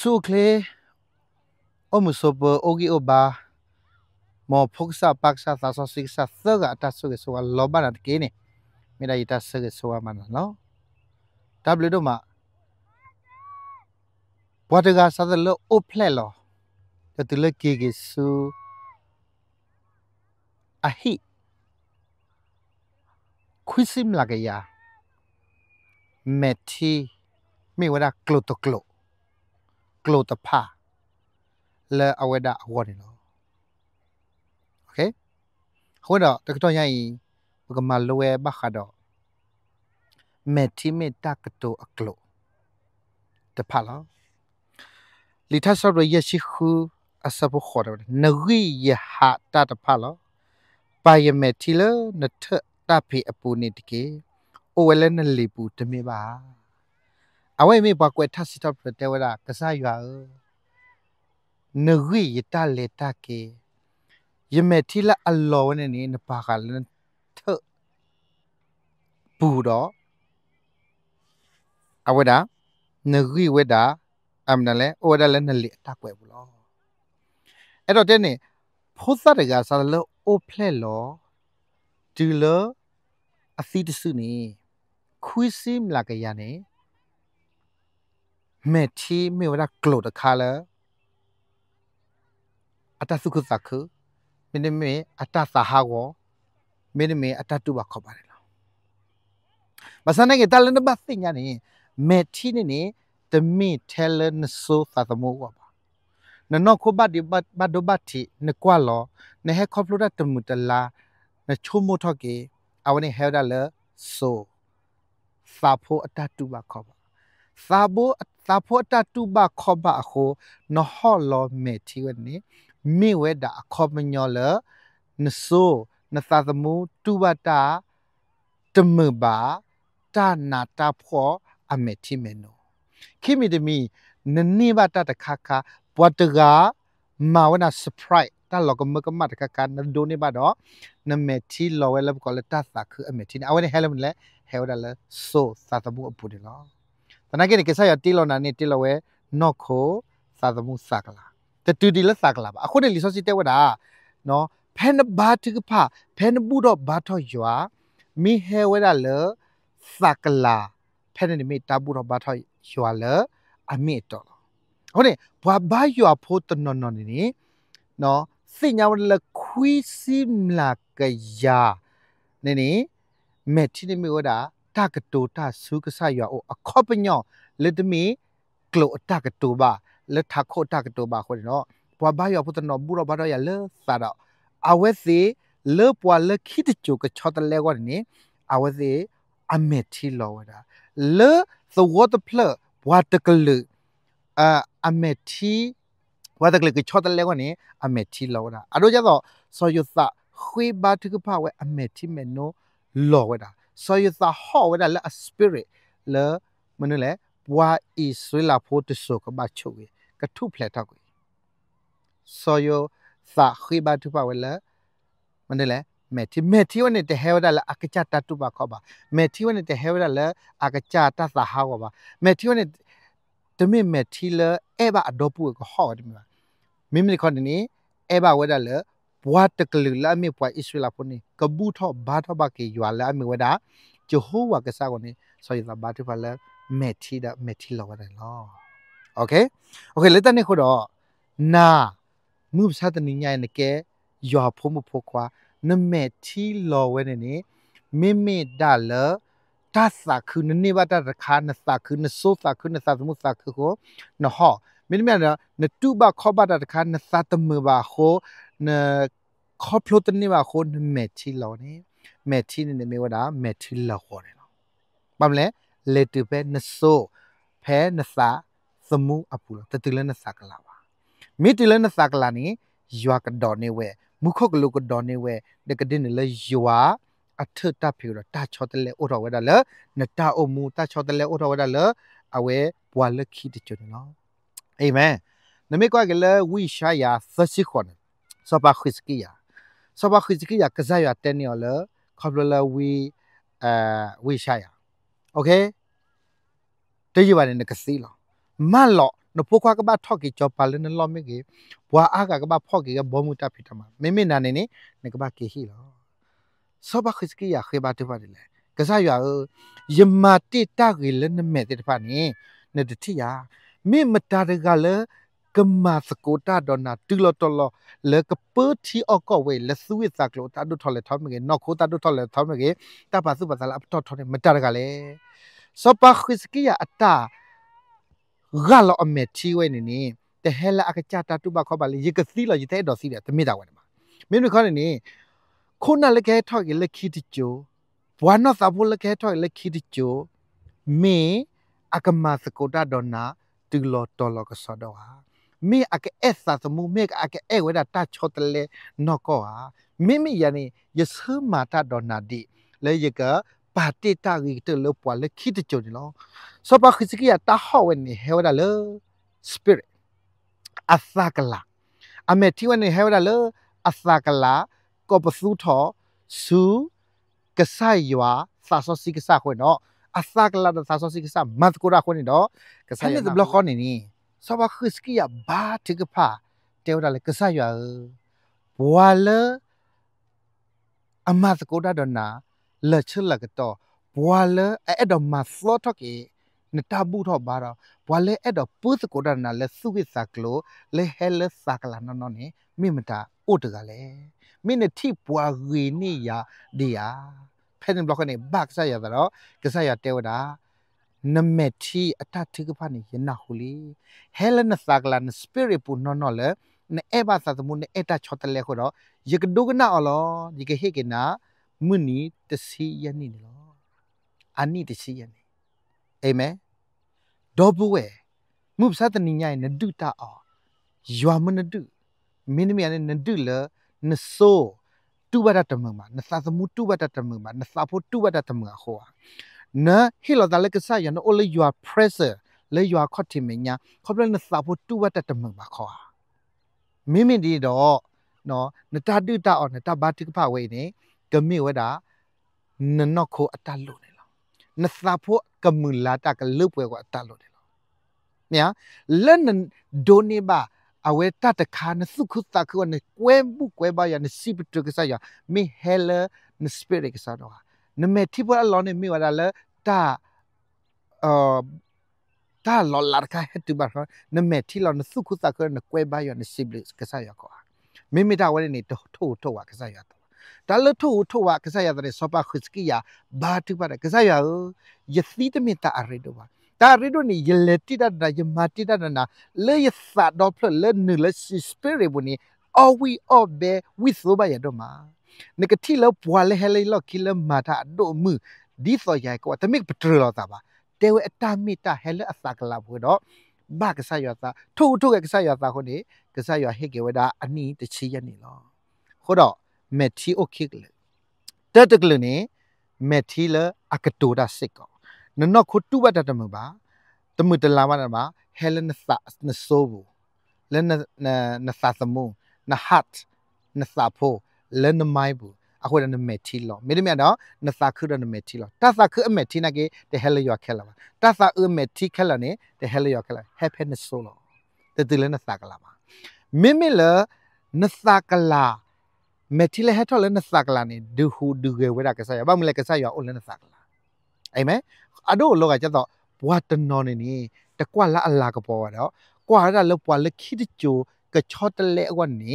ဆုခလေအမှုစပအိုဂီအိုဘာမောဖုတ်စာပတ်စာသာဆစိစာသဂတဆုကဆောလောဘနတ်ကိနေမိဒါယတဆကဆောမနနော် W တို့မှာဘဝတကစားတဲ့လို့အိုဖလက်လောတူလက်ကေကေဆူအဟိခွိစိမလကရမေတီမိဝရကလုတကလုกลัวตะพาและเอาไว้ด่าวันนี้เนาะโอเคหัวดอกแต่ก็ต้องยังอีปกมาลเวบ้าขาดอกเมทิเมตากตัวกลัวตะพาแล้วลิทัศรยชิคูอาศัพขอดนวียหาตาตะพาแล้วปายเมทิเลนัทตาพีอปูนิตเกโอเวลนลีปูตะเมบ้าအဝဲမေဘကွယ်ထစီတော့တဲဝလာကစားရွာနဂွေရတလေတကေယမေတီလာအလောဝနေနေနပါကလန်ထပူတော့အဝဒနဂွေဝဒအမ်နလေအိုဒလနလေတကွယ်ဘူးလောအဲ့တော့တဲ့နေဖိုးသတကစားလို့အိုဖလက်လောဒီလအသီတစုနေခွီးစိမလာကရနေเมทีเมวดากลดคาลอัตสุขสักคือမင်းမေအတသဟာကိုမင်းမေအတတုပါခေါ်ပါတယ်လားမဆန်နိုင်ကတလန်ဘတ်သိညာနေမေတီနေနေတမေထဲလန်ဆိုဖာသမောပါနနောခဘဒီဘတ်ဘဒဘတ်တီနကွာလောနဟခေါပလိုဒတ်တမူတလာနချုံမထော့ကေအဝနေဟဲဒါလဆိုစာဖိုအတတုပါခေါ်ပါစာဘိုအတာဖို့တတူဘခောဘအခုနဟောလောမေတီဝနေမိဝဲတာအခောမညောလနဆိုနသသမူတူဘတာတမဘာတာနာတာဖို့အမေတီမေနောခိမီတမီနနေဘတာတခါခါဘွာတကမာဝနာစပရိုက်တာလောကမကမတကကနဒိုနေဘတော့နမေတီလောဝဲလဘကောလတာသခအမေတီအဝနေဟဲလမလဲဟဲဝဒါလဆိုသသဘူအပူတယ်လောတနကိနေကိဆာယတီလောနာနေတီလောဝဲနော့ခိုသာသမှုစကလာတတူဒီလစကလာပါအခုနေလီဆိုစီတဲဝတာနော်ဖဲနဘာတိကဖာဖဲနဘူးတော့ဘာထော်ယွာမီဟဲဝဲလာလစကလာဖဲနေမီတာဘူးတော့ဘာထော်ယွာလအမီတော်ဟုတ်နေဘွာဘာယွာဖို့တနော်နော်နေနော်စိညာဝလခွီစီမလာကယာနေနေမေတီနေမီဝဒါတကတိုတာစုကဆာယောအခေါပညောလက်တမီကလိုတကတိုဘာလက်ထခိုတကတိုဘာခေါ်နော်ဘွာဘာယောပုတနောဘူရဘာရလဲသာတော့အဝဲစီလေပွာလက်ခိတချိုကချောတလဲကောနိအဝဲစီအမေတီလောဝဒလေသဝတ်ဖလဘွာတကလူအအမေတီဘွာတကလူကချောတလဲကောနိအမေတီလောဝဒအတို့ကြတော့ဆောယုသခွေဘာတကဖဝဲအမေတီမေနောလောဝဒ so you the how with a spirit le menele wa is la pho to so ka ba chu ge ka thu phle ta ko so you the khi ba tu pa wala menele me ti me ti one te hewa la akacha ta tu ba ko ba me ti one te hewa la akacha ta sa ha wa ba me ti one te me me ti le e ba adopu ko ho de ma မိမိခွန်တနီအဲဘဝဒလဘွာတကလူလာမီပွားဣစရလာဖုန်နီကဘူထောဘာထဘကေယွာလာမီဝဒါဂျေဟိုဝါကဆာကိုနီဆိုရသဘာထဖလာမေတီဒမေတီလောရတယ်လောโอเคโอเคလက်တနေခုတော့နာမုသဒနိညာနေကဲယွာဖုံးမဖို့ခွာနမေတီလောဝဲနေနေမေမေဒါလတာစာခုနနေပါတာရခါနစာခုနဆိုစာခုနစာသမှုစာခုကိုနဟမင်းမြန်နတူဘခောပါတာတခါနစာသမဘာခိုนะครอบครัวตันนี่ว่าคนเมทิลอนี่เมทินี่เมว่าดาเมทิลอคนเนาะปั๊มเลยเลตุเปนโซแพนสาสมูอปุลตะตุเลนสากลาวามิตุเลนสากลานี่ยัวกะดอนี่เวမုခကလုကဒေါ်နေဝဲတကဒင်းလေယွာအထတဖီရတာချောတလေဥတော်ဝဲတာလေနတာအမူတာချောတလေဥတော်ဝဲတာလေအဝဲဘွာလခိတချွနော်အာမင်နမေကွာကလေဝိရှာယာသရှိခွန်စပါခိစကီယာစပါခိစကီယာကစားရတဲ့နေော်လခေါပလလဝီအဲဝီရှာယာโอเคတေးရပါတယ်ကစီလောမတ်လောနပိုခွာကဘာထော့ကီကြောပါလနလောမေကေဘွာအားကကဘာဖော့ကေကဘောမူတာဖိတမမေမေနာနေနေနကဘာကေဟီလောစပါခိစကီယာခေဘာတေပါတယ်လေကစားရယမတိတကီလနမေတေတဖာနေနတတိယာမေမတာတကလည်းကမာစကိုတာဒေါ်နာတူလတော်လလကပတ်တီအကောဝဲလဆွေစကလိုတာဒုထော်လေထော်မကေနော်ခိုတာဒုထော်လေထော်မကေတာပါစုပါစလာအတော်ထော်နေမတရကလည်းစောပါခစ်ကီယာအတာဂါလောအမေတီဝဲနေနေတဟဲလာအကချတာတူပါခောပါလေရေကစီလောရေတဲ့တော်စီတယ်တမိတာဝဲနေမှာမင်းတို့ခေါ်နေနေခုနလကဲထော်ကေလက်ခီတီချိုဘွာနော့စာဖို့လကဲထော်လက်ခီတီချိုမေအကမစကိုတာဒေါ်နာတူလတော်လကဆော်တော့ဟာမိအကဲသသမုမိကအကဲဝဲတာတချောတလေနော်ကောဟာမိမိယနေ့ယဆမာတာဒေါ်နာဒီလေယကပါတီတာရီတလပွာလေခိတချိုဒီလောစပါခိစကီယတာဟောဝဲနေဟဲဝဲတာလေ spirit အသကလာအမေတီဝဲနေဟဲဝဲတာလေအသကလာကောပစုထောစုကဆိုင်ယွာသာစောစီကစခွေနော်အသကလာသာစောစီကစမတ်ကိုရာခွေနော်ကဆိုင်ယဘလော့ခေါနေနီစဘခစကီယာဘာတိကဖာတေဝဒါလေကဆာရွာဘွာလအမတ်ကိုဒါဒနာ လချလကတော့ဘွာလအဲ့တော့မဖလော့တော့ကေနတဘူးတော့ဘာတော့ဘွာလအဲ့တော့ပုစကိုဒါနာလဆုဝိစကလိုလေဟဲလစကလာနော်နော်နိမိမတာအိုတကလည်းမိနတိဘွာရီနိယာဒီယာဖဲနဘလော့ကနေဘက်ဆာရတော့ကဆာရတေဝဒါနမတီအတတိကဖာနေယနာဟုလီဟဲလနသကလန်စပီရီပူနော်နော်လေနဲအဘသတမှုနဲအတချောတလေခေါ်တော့ယကဒုကနာအလောဒီကဟေကနာမနီတစီယနီလောအနိတစီယနီအာမင်ဒေါ်ဘဝဲမုပ္ပသတနိညာနဒုတအောယွာမနဒုမင်းမြန်နဒုလနဆိုတုဝရတမမနသသမှုတုဝရတမမနသဖို့တုဝရတမဟော na hilo da lek sa ya no ole you are pressure le you are khot ti me nya khop le na sa pho tu wat ta ma ba kho ha mi mi di do no na ta tu ta on na ta ba ti pha we ni ka mi we da na no kho atat lo ni lo na sa pho ka mu la ta ka lu pwe ko atat lo ni lo nya le na do ni ba အဝဲတတခါနစုခုတခုနဲ့ကွဲမှုကွဲပါရနစီပတုကစားရမေဟဲလနစပရစ်ကစားတော့နမေတိပွားလောနေမိဝဒါလတာအာတာလောလာခါဟတူဘာခနမေတိလောနစုခုသကရနကွဲပါယောနရှိဘလကဆာယောကောမိမိတာဝရနေထို့ထို့ဝါကဆာယောတာလထို့ထို့ဝါကဆာယောတဲ့စောပါခုစကီယာဘာတူပါကဆာယောယသီတမီတာအရေတော့ပါတာရီဒိုနီယလက်တီဒါဒါယမတီဒါနာလေယသဒေါပလလေနလစစပရီဘူနီအော်ဝီအော်ဘဲဝီဆိုဘယဒမနကတိလဘွာလေဟလေလကိလမာတာဒိုမှုဒီစောရိုက်ကောတမိပထရလောတာပါတဲဝအတာမီတာဟဲလအစာကလာဘွေတော့ဘာကဆာယောတာထုထုကကဆာယောတာခုနေကဆာယောဟေကေဝဒအနီတချီရနေလောဟုတ်တော့မက်တီအိုခိကလေတတကလနေမက်တီလအကတိုဒါစစ်ကောနနော့ခုတုဝတတမပါတမတလာမနမဟဲလနသနဆိုဘူလနနသသမုနဟတ်နသဖိုလန်မိုင်ဘူးအခုရနမေတီလောမေဒီမြန်တော့နသခုရနမေတီလောတသခုအမေတီနကေတဟဲလယောခဲလာပါတသအမေတီခဲလာနေတဟဲလယောခဲလာ happiness ဆိုလောတတိလနသကလာပါမိမိလနသကလာမေတီလဟထောလနသကလာနေဒူဟူဒူကေဝရကဆာယဘာမလဲကဆာယောအုလနသကလာအိမဲအဒိုလောကကျတော့ဘွာတနော်နေနေတကွလာအလာကပေါ်တော့ကွာရလပွာလခိတချိုကချောတလဲအကွနေ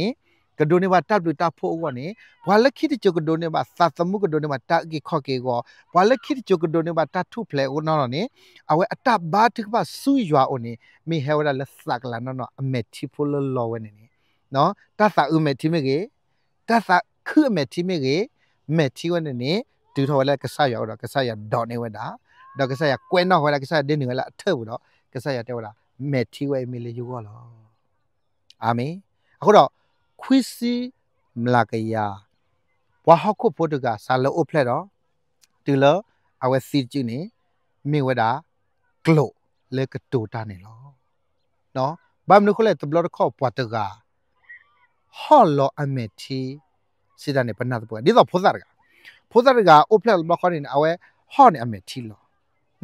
ကဒိုနေဘာတပ်တူတပ်ဖို့ကောနေဘွာလက်ခိတချကဒိုနေဘာသသမှုကဒိုနေဘာတပ်ကိခော့ကေကောဘွာလက်ခိတချကဒိုနေဘာတပ်ထုဖလေဦးနော်နေအဝဲအတပ်ဘာတိကပါဆူရွာဦးနေမေဟဲဝရလက်စကလာနော်အမေတီဖိုလလောဝနေနေနော်တသဥမေတီမေကေတသခွအမေတီမေကေမေတီဝနေနေတူထော်လက်ကဆရရောကဆရဒေါ်နေဝတာဒေါ်ကဆရကွဲနော်ဟောလက်ကဆရဒင်းနေလာအထဲ့ဘူးတော့ကဆရတဲဝလာမေတီဝဲမီလေယူကောလောအာမင်အခုတော့ခွီစီမလာကယာဝါဟခုပိုတကဆာလောအဖလက်တော့တူလအဝစီကျင်းနေမိဝဒကလိုလေကတူတာနေလောနော်ဘာမနုခလေတဘလတ်ခေါ်ပွားတကဟော်လောအမေတီစိဒနေပနာတပွားဒီတော့ဖိုးစားကဖိုးစားကအဖလက်မခေါ်နေအဝဲဟော်နေအမေတီလော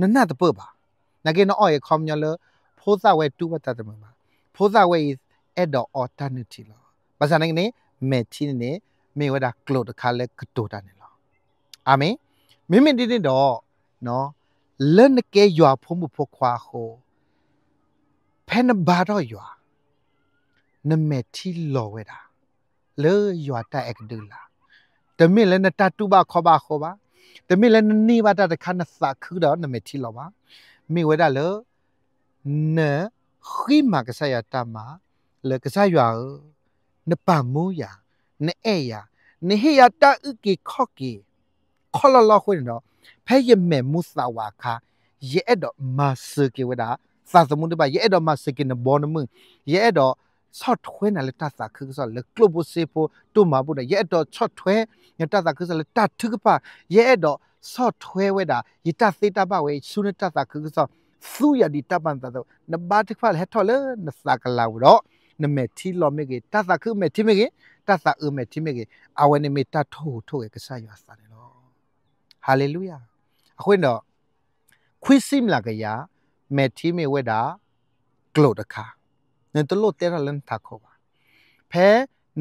နနတပွပါနကေနော်အော်ရခေါမျောလဖိုးစားဝဲတူဝတ်တတမပါဖိုးစားဝဲ is at the alternative ภาษาไหนกันเนี่ยเมทีเนี่ยเมว่าดักโกรธคาเล็กกระโดดนี่หรออามีมิมิดีนี่ดอกเนาะเล่นเกยอยู่พมุพควาโคเพนบาร์ดอยู่နမတီလောဝဲတာလေရွာတက်အကဒူလာတမင်လည်းနတတူပါခောပါခောပါတမင်လည်းနေပါတာတခါနစာခူတော့နမတီလောပါမိဝဲတာလေနခိမကဆရာတမလေကဆရာနပမိုးယာနဧယာနဟေယတာဥကေခော့ကေခော်လလခွေနော်ဖဲယမဲမုသဝါခာရဲ့တော့မဆကေဝဒါစာသမှုတပါရဲ့တော့မဆကေနဘောနမရဲ့တော့ချော့ထွဲနလက်တစာခึกဆောလက်ကလဘစေဖိုတူမဘူးနဲ့ရဲ့တော့ချော့ထွဲရတစာခึกဆောလက်တထုကပါရဲ့တော့ဆော့ထွဲဝဲတာရတစေတပဝဲဆုနတစာခึกဆောသူရဒီတပန်တာတော့နဘာတစ်ဖာလက်ထော်လဲနစာကလာဘူးတော့နမေတီလောမေကေတသခုမေတိမေကေတသအုမေတိမေကေအဝနမေတထိုးထိုးကဆာယောစာနေလောဟာလေလုယာအခွင့်တော့ခွိစိမလာကရမေတိမေဝေတာကလုတ်တခါနေတလို့တဲရလန်သခောပါဖဲ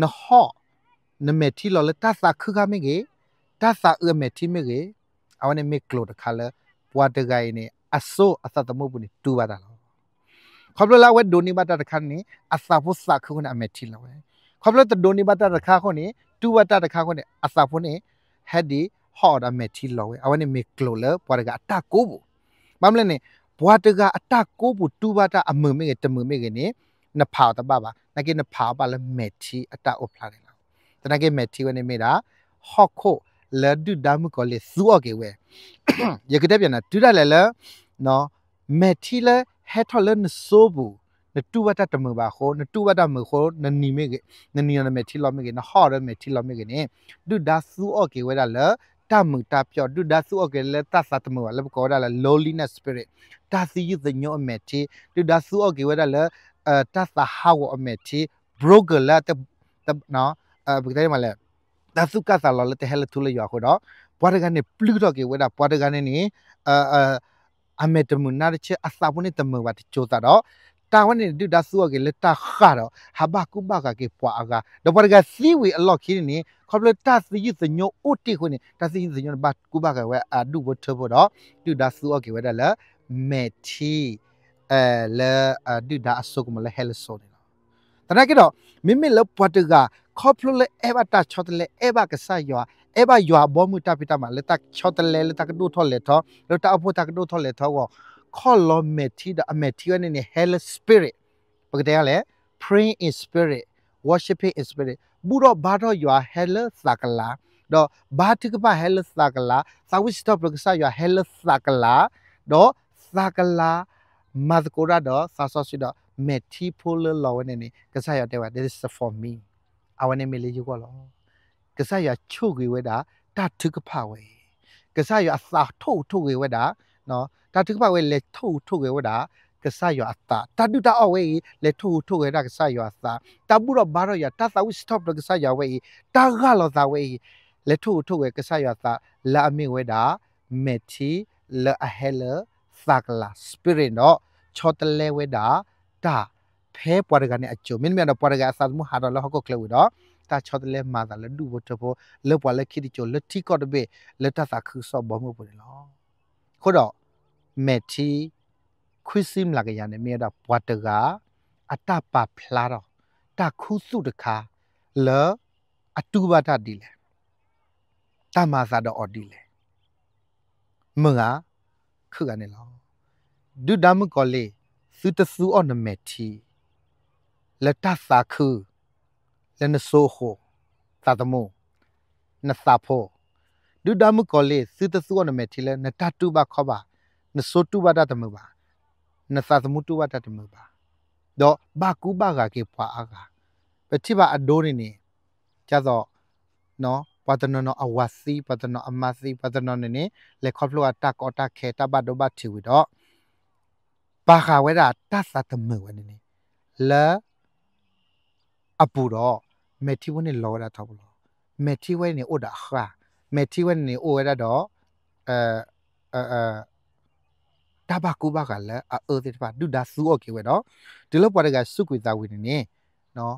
နဟောနမေတီလောလတသခုကမေကေတသအုမေတိမေကေအဝနမေကလုတ်တခါလဘွာတဂိုင်နေအဆိုးအသတ်မှုပုန်တူပါတာလောขอบลาเวดโดนิบัตตะคันนี้อาซาพุสักคนอเมทิลาเวขอบลาตโดนิบัตตะคาคนนี้ตูวัตตะคาคนนี้อาซาพุนี้เฮดีဟော်ဒါမက်တီလောဝဲအဝနေမေကလိုလပွာရကအတကိုဘူးမမလနဲ့ဘွာတကအတကိုဘူးတူပါတာအမမေကတမမေကနေနဖာတပါပါနကေနဖာပါလမက်တီအတအဖလာတယ်လားတနကေမက်တီဝနေမေတာဟော့ခိုလဒူဒါမကိုလေဇူအကေဝဲယကတဲ့ပြန်တာဒူဒါလဲလနော်မက်တီလဲဟက်ထလန်ဆိုဘူနတူဝတတမဘာခိုနတူဝတမခိုနနီမေကနနီနမေထီလမေကနဟာရမေထီလမေကနေဒုဒါဆူအိုကေဝဒါလတမတပြောဒုဒါဆူအိုကေလတသတမဘာလကောဒါလ loneliness spirit ဒါစီယူသညောမေတီဒုဒါဆူအိုကေဝဒါလအတသဟာဝအမေတီ broker လာတနော်အဘိတိုင်းမလဲဒါစုကသလာလတဟဲလထူလရခိုတော့ဘွားတကနေပလူတော့ကေဝဒါဘွားတကနေနေအအအမေတမနာရချအစာပုန်တမဝတ်ချိုတာတော့တာဝန်နဲ့တူတာဆူကလက်တာခါတော့ဟဘကုဘကကေပွာကဒပရကစီဝီအလော့ခင်းနေခေါပလက်တာစီယစညိုအိုတီခွနေတာစီယစညိုဘတ်ကုဘကဝဲအဒူဘထဘတော့တူတာဆူကဝဲတယ်လေမေတီအဲလေဒူတာအဆုကမလဲဟဲလဆိုနေတော့တနက်ကတော့မိမိလပွားတကခေါပလက်အဘတာချောတလေအဘကဆာယောအဲ့ပါရွာဘောမှုတပိတမလက်တချောတလဲလက်တကဒုထောလက်ထောလက်တအဖို့တကဒုထောလက်ထောကခေါ်လောမေတီဒအမေတီရနေနေ hell spirit ပကတဲ့ကလေ praying in spirit worshiping in spirit ဘူတော့ဘာတော့ရွာ hell သကလာတော့ဘာတိကပါ hell သကလာသဝိစတော့ပကစားရွာ hell သကလာတော့သကလာမတ်ကိုရတော့ဆာဆောစီတော့မေတီဖိုလလောဝနေနေကစားရတဲ့ဝ this is for me အဝနေမီလေးယူကောလောကဆတ်ရချို့ကေဝဲတာတထုကဖဝဲကဆတ်ရအသာထုတ်ထုတ်ကေဝဲတာနော်တထုကဖဝဲလေထုတ်ထုတ်ကေဝဲတာကဆတ်ရအသာတတုတအဝဲလေထုတ်ထုတ်ကေတာကဆတ်ရအသာတပုတော့ဘာတော့ရတသဝစ်စတော့ကဆတ်ရဝဲတာဂလောသာဝဲလေထုတ်ထုတ်ကေကဆတ်ရအသာလာအမင်ဝဲတာမေတီလာအဟဲလာသာကလာစပရင်တော့ချောတလဲဝဲတာတာဖဲပွားရကနေအကျုံမင်းမြန်တော့ပွားရကစာမှုဟာတော့လောဟောကိုကလဲဝဲတော့ ta chot le ma da le du bo to bo le bwa le khiti cho le ti ko de be le ta sa khu so bo mo bo de lo ခို့တော့မေတီခွစ်စင်လာကရနေမြေတော့ဘွာတကအတပဖလာတော့တခုစုတခါလအတူပါတတီလေတမစာတော့အော်တီလေမငါခုကနေလောဒုဒမကောလေစုတဆူအော်နမေတီလတစာခုတနဆိုခိုသာတမိုနသာဖိုဒူဒါမကောလေးစစ်တဆူနမဲထီလဲနတတူပါခောပါနဆိုတူပါတတမပါနသာသမှုတူပါတတမပါတော့ဘာကူပါကကေဖွာအားကပတိပါအဒိုးနေနေကြတော့နော်ပဒနနအဝစီပဒနအမစီပဒနနနေလေခေါပလောတာကောတာခေတာဘတ်တော့ဘတ်ချီဝီတော့ဘာခဝဲတာတသတမဝနေနေလအပူတော့ methi wone lo da tho lo methi we ni oda kha methi we ni o da do a a a တဘကူဘကလည်းအဲတဲ့ပါဒုဒါစုโอเคဝဲနော်ဒီလိုပွားတကစုကွေသားဝင်နေနော်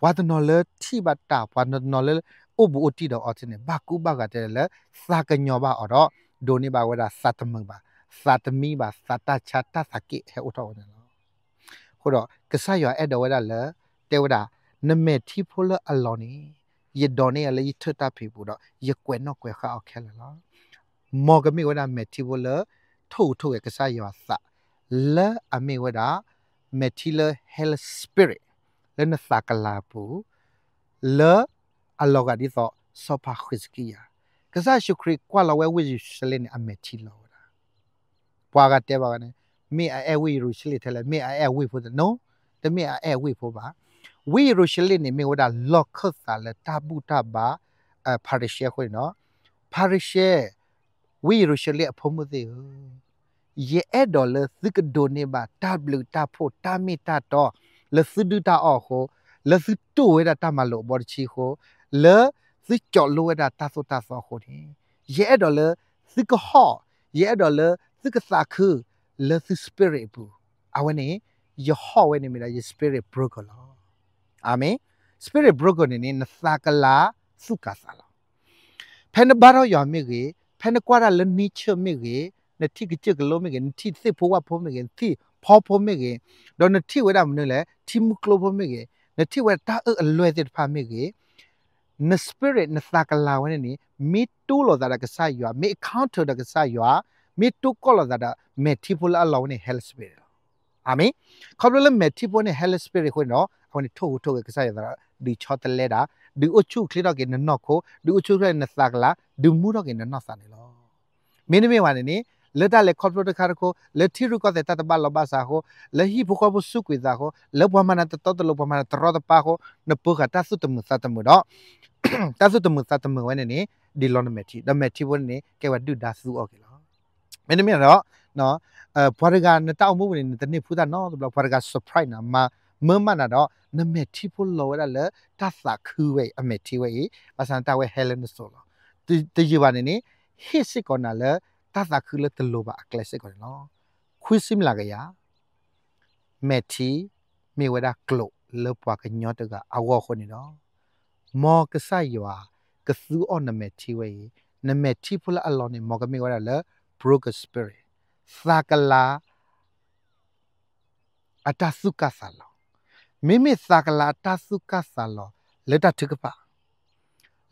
ဘွားတနော်လဲထိပါတာဘွားနော်လဲဥပ္ပတိတော်အတင်ဘကူဘကတဲ့လဲစာကညောပါအော်တော့ဒိုနေပါဝဲတာစတမပါစတမီပါစတချတာသကိဟဲဥတော်နော်ဟိုတော့ကဆာရအဲ့တော်ဝဲတာလဲတဲဝဲတာနမေတီဖိုလအလောနီယေဒေါ်နေလေထတာဖေဘူးတော့ယကွယ်နော်ကွယ်ခါအခဲလာမောကမိဝဒမေတီဖိုလထို့ထို့ကစားရသလအမေဝဒမေတီလဟဲလစပီရစ်လနသကလာပူလအလောကဒီသောစောပါခိစကီယာကစားရှုခရစ်ကွာလဝဲဝိရှလင်းအမေတီလောတာပွာကတဲပါကနေမေအဲဝိရူရှလိထဲလဲမေအဲဝိဖို့တဲ့နော်တမေအဲဝိဖို့ပါวิรุชลนี่มีว่าล็อกเสัลตาบูตาบาเอ่อพาริเชคุนเนาะพาริเชวิรุชลิอพมุติเยเอดอลสึกโดเนบาตาบลูตาโพตามิตาตเลสึดูตาออโหเลซึตูเวดาตามาลบอชิโคเลซึจอลูเวดาตาสุดตาซอโคทีเยเอดอลสึกห่อเยเอดอลสึกสักคือเลซึสเปริตบูอาวะนี่ยะฮอวันนี้มีอดายสเปริตบรูกัอลอ Amen. Spirit broken ni nasakala sukasala. Pen baro yo mi ge, pen kwara le ni che mi ge, na ti ge che ge lo mi ge, ti se po wa po mi ge, ti po po mi ge, do na ti we da mi le, ti mu klo po mi ge, na ti we ta e lwe se pa mi ge. Na spirit nasakala we ni mi tu lo da ka sa yo, mi account da ka sa yo, mi tu ko lo da da me ti pu la lo ni hell spirit. Amin. Kalau le meti pun Holy Spirit kau no, kau ni tuh tuh kesaya dara di chat le dah, di ucu kira ke nno ko, di ucu kira nsak la, di muro ke nno sani lo. Mini mini mana ni, le dah le kalau tu kar ko, le tiru kau tetap tebal lo basa ko, le hi buka bu suku dah ko, le buah mana tetap lo buah mana teror tepa ko, ne buka tasu temu satemu no. တသုတမှုသတမှုဝဲနေနေဒီလောနမက်တီဒမက်တီဝဲနေကဲဝဒူဒါစုအော်ကေလောမင်းမင်းတော့နော်ဖွာရကနတောက်မှုဝင်တနေ့ဖူးတာနော်ဆိုတော့ဖွာရက surprise နာမမမနာတော့နမေတီဖိုလောရလတသခုဝေအမေတီဝေပစန်တဝေဟဲလန်ဆိုလောတကြီးပါနေနေဟစ်စစ်ကောနာလတသခုလတလောပါအကလစစ်ကောနော်ခွိစိမလာကရမေတီမေဝဒကလောလပွားကညောတကအဝခုန်နေတော့မောကဆိုင်ယွာကဆူအော်နမေတီဝေနမေတီဖိုလအလောနေမောကမေဝရလ broken spirit စာကလာအတဆုကဆာလောမိမိစာကလာတဆုကဆာလောလက်တထကပါ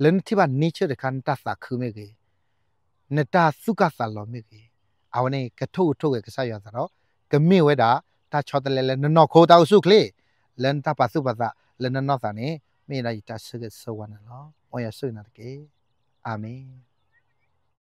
လန်တိဘာနေချေရကန်တဆာခုမေကေနတဆုကဆာလောမေကေအဝနေကထုထုကေကဆာရသရောကမိဝဲတာတချောတလဲလဲနနောခိုတောက်စုကလေလန်တပါစုပါသလန်နောသနေမေလိုက်တဆုကဆဝနလောဝယဆုနာတကေအာမင်